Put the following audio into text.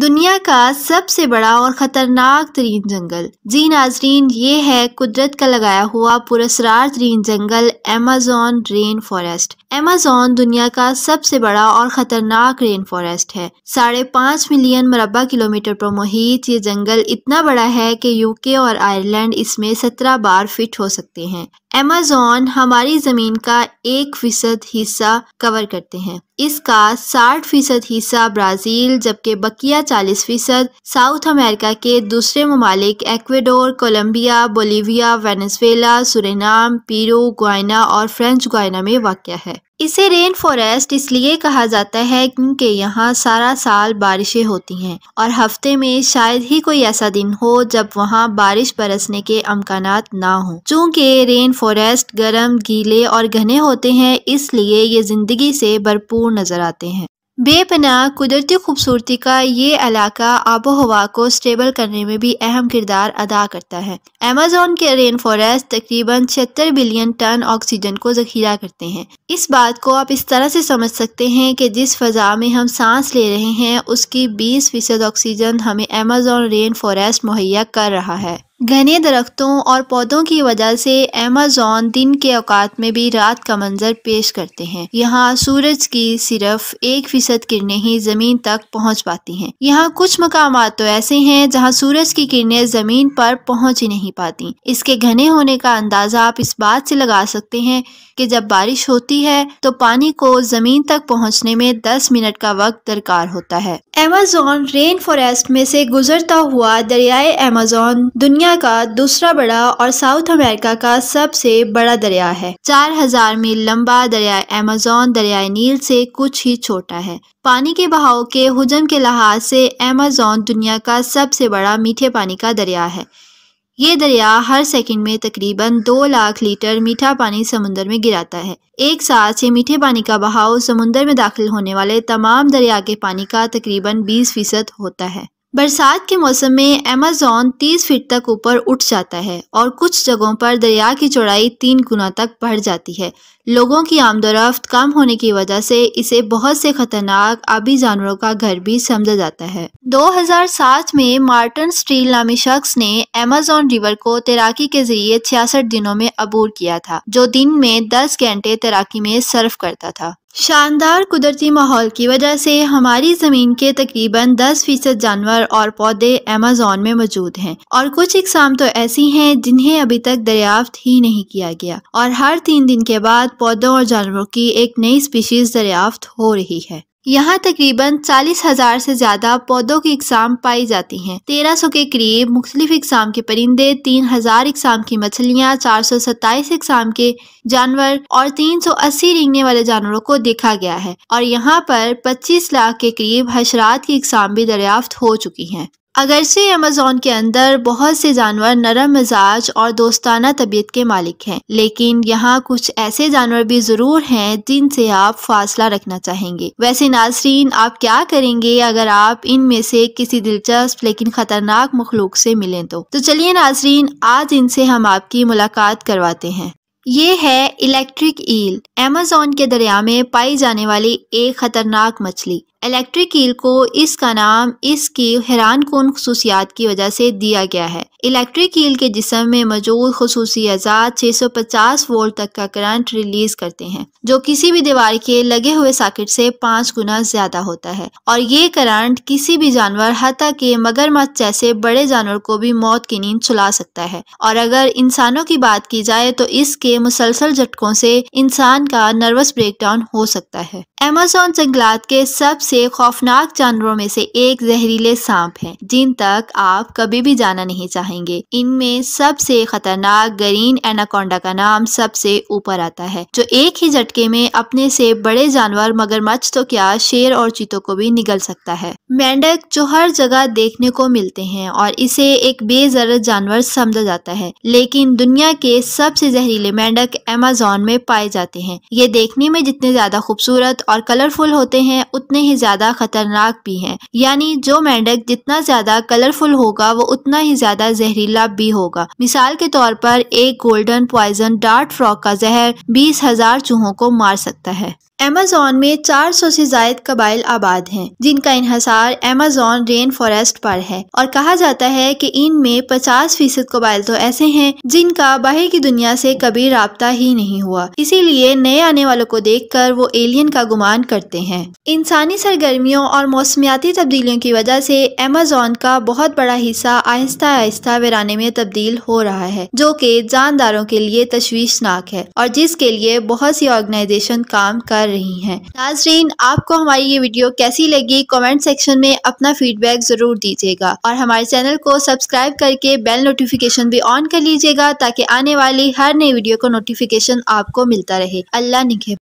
दुनिया का सबसे बड़ा और ख़तरनाक तरीन जंगल जी नाजरीन ये है कुदरत का लगाया हुआ पुरसरार तरीन जंगल एमेजोन रेन फॉरेस्ट अमेजोन दुनिया का सबसे बड़ा और ख़तरनाक रेन फॉरेस्ट है साढ़े पाँच मिलियन मरबा किलोमीटर पर मुहित ये जंगल इतना बड़ा है कि यूके और आयरलैंड इसमें सत्रह बार फिट हो सकते हैं अमेजोन हमारी ज़मीन का एक फ़ीसद हिस्सा कवर करते हैं इसका साठ फ़ीसद हिस्सा ब्राज़ील जबकि बकिया चालीस फ़ीसद साउथ अमेरिका के दूसरे ममालिक Ecuador Colombia Bolivia Venezuela Suriname Peru Guyana और फ्रेंच गुआना में वाक़ है इसे रेन फॉरेस्ट इसलिए कहा जाता है क्योंकि यहाँ सारा साल बारिशें होती हैं और हफ्ते में शायद ही कोई ऐसा दिन हो जब वहाँ बारिश बरसने के अमकान ना हो चूँकि रेन फॉरेस्ट गर्म गीले और घने होते हैं इसलिए ये ज़िंदगी से भरपूर नज़र आते हैं बेपनाह कुदरती खूबसूरती का ये इलाका आबो हवा को स्टेबल करने में भी अहम किरदार अदा करता है अमेजोन के रेन फॉरेस्ट तकरीबन छिहत्तर बिलियन टन ऑक्सीजन को जखीरा करते हैं इस बात को आप इस तरह से समझ सकते हैं कि जिस फजा में हम सांस ले रहे हैं उसकी बीस फीसद ऑक्सीजन हमें अमेजोन रेन फॉरेस्ट मुहैया कर रहा है घने दरख्तों और पौधों की वजह से अमेजोन दिन के औकात में भी रात का मंजर पेश करते हैं यहाँ सूरज की सिर्फ एक फीसद किरणें ही जमीन तक पहुँच पाती हैं यहाँ कुछ मकाम तो ऐसे हैं जहाँ सूरज की किरणें जमीन पर पहुँच ही नहीं पाती इसके घने होने का अंदाजा आप इस बात से लगा सकते हैं कि जब बारिश होती है तो पानी को जमीन तक पहुँचने में दस मिनट का वक्त दरकार होता है अमेजोन रेन फॉरेस्ट में से गुजरता हुआ दरियाए अमेजोन दुनिया दुनिया का दूसरा बड़ा और साउथ अमेरिका का सबसे बड़ा दरिया है 4000 मील लंबा दरिया अमेजोन दरिया नील से कुछ ही छोटा है पानी के बहाव के हजम के लिहाज से अमेजोन दुनिया का सबसे बड़ा मीठे पानी का दरिया है ये दरिया हर सेकंड में तकरीबन दो लाख लीटर मीठा पानी समुन्द्र में गिराता है एक साथ से मीठे पानी का बहाव समुन्द्र में दाखिल होने वाले तमाम दरिया के पानी का तकरीबन 20 फीसद होता है बरसात के मौसम में अमेजोन 30 फीट तक ऊपर उठ जाता है और कुछ जगहों पर दरिया की चौड़ाई तीन गुना तक बढ़ जाती है लोगों की आमदोरफ्त कम होने की वजह से इसे बहुत से खतरनाक आबी जानवरों का घर भी समझा जाता है 2007 में मार्टन स्टील नामी शख्स ने अमेजोन रिवर को तैराकी के जरिए छियासठ दिनों में अबूर किया था जो दिन में 10 घंटे तैराकी में सर्फ करता था शानदार कुदरती माहौल की वजह से हमारी ज़मीन के तकरीबन 10 फीसद जानवर और पौधे अमेजोन में मौजूद हैं और कुछ इकसाम तो ऐसी हैं जिन्हें अभी तक दरियाफ्त ही नहीं किया गया और हर तीन दिन के बाद साथ पौधों और जानवरों की एक नई स्पीशीज दरियाफ्त हो रही है यहाँ तकरीबन चालीस हजार से ज्यादा पौधों की इकसाम पाई जाती हैं। तेरह सौ के करीब मुख्तलिफ इकसाम के परिंदे तीन हजार इकसाम की मछलियाँ चार सौ सत्ताईस इकसाम के जानवर और तीन सौ अस्सी रिंगने वाले जानवरों को देखा गया है और यहाँ पर पच्चीस लाख के करीब हशरात की इकसाम भी दरियाफ्त हो चुकी है अगरचे अमेजोन के अंदर बहुत से जानवर नरम मिजाज और दोस्ताना तबीयत के मालिक हैं लेकिन यहाँ कुछ ऐसे जानवर भी ज़रूर हैं जिनसे आप फासला रखना चाहेंगे वैसे नाजरीन आप क्या करेंगे अगर आप इनमें से किसी दिलचस्प लेकिन ख़तरनाक मखलूक से मिलें तो, तो चलिए नाजरीन आज इनसे हम आपकी मुलाकात करवाते हैं ये है इलेक्ट्रिक ईल एमेजोन के दरिया में पाई जाने वाली एक खतरनाक मछली इलेक्ट्रिक कील को इसका नाम इसकी हैरान कन खसूसियात की वजह से दिया गया है इलेक्ट्रिक कील के जिसम में मौजूद खसूसी आजाद 650 वोल्ट तक का करंट रिलीज करते हैं जो किसी भी दीवार के लगे हुए साकेट से पाँच गुना ज्यादा होता है और ये करंट किसी भी जानवर हती के मगरमच्छ जैसे बड़े जानवर को भी मौत की नींद सुला सकता है और अगर इंसानों की बात की जाए तो इसके मुसलसल झटकों से इंसान का नर्वस ब्रेकडाउन हो सकता है अमेजोन जंगलात के सबसे खौफनाक जानवरों में से एक जहरीले सांप हैं, जिन तक आप कभी भी जाना नहीं चाहेंगे इनमें सबसे खतरनाक ग्रीन एनाकोंडा का नाम सबसे ऊपर आता है जो एक ही झटके में अपने से बड़े जानवर मगरमच्छ तो क्या शेर और चीतों को भी निगल सकता है मेंढक जो हर जगह देखने को मिलते हैं और इसे एक बेजर जानवर समझा जाता है लेकिन दुनिया के सबसे जहरीले मेंढक अमेजोन में पाए जाते हैं ये देखने में जितने ज्यादा खूबसूरत और कलरफुल होते हैं उतने ही ज़्यादा खतरनाक भी हैं यानी जो मेंढक जितना ज़्यादा कलरफुल होगा वो उतना ही ज़्यादा जहरीला भी होगा मिसाल के तौर पर एक गोल्डन पॉइजन डार्ट फ्रॉक का जहर बीस हजार चूहों को मार सकता है अमेजोन में 400 से जायद कबाइल आबाद हैं जिनका इहसार अमेजोन रेन फॉरेस्ट पर है और कहा जाता है कि इनमें 50 फीसद कबाइल तो ऐसे हैं जिनका बाहर की दुनिया से कभी रबता ही नहीं हुआ इसीलिए नए आने वालों को देख कर वो एलियन का गुमान करते हैं इंसानी सरगर्मियों और मौसमियाती तब्दीलियों की वजह से अमेजोन का बहुत बड़ा हिस्सा आहिस्ता आहिस्ता वराने में तब्दील हो रहा है जो कि जानदारों के लिए तशवीशनाक है और जिसके लिए बहुत सी ऑर्गेनाइजेशन काम कर रही हैं नाजरीन आपको हमारी ये वीडियो कैसी लगी कमेंट सेक्शन में अपना फीडबैक ज़रूर दीजिएगा और हमारे चैनल को सब्सक्राइब करके बेल नोटिफिकेशन भी ऑन कर लीजिएगा ताकि आने वाली हर नई वीडियो का नोटिफिकेशन आपको मिलता रहे अल्लाह निखे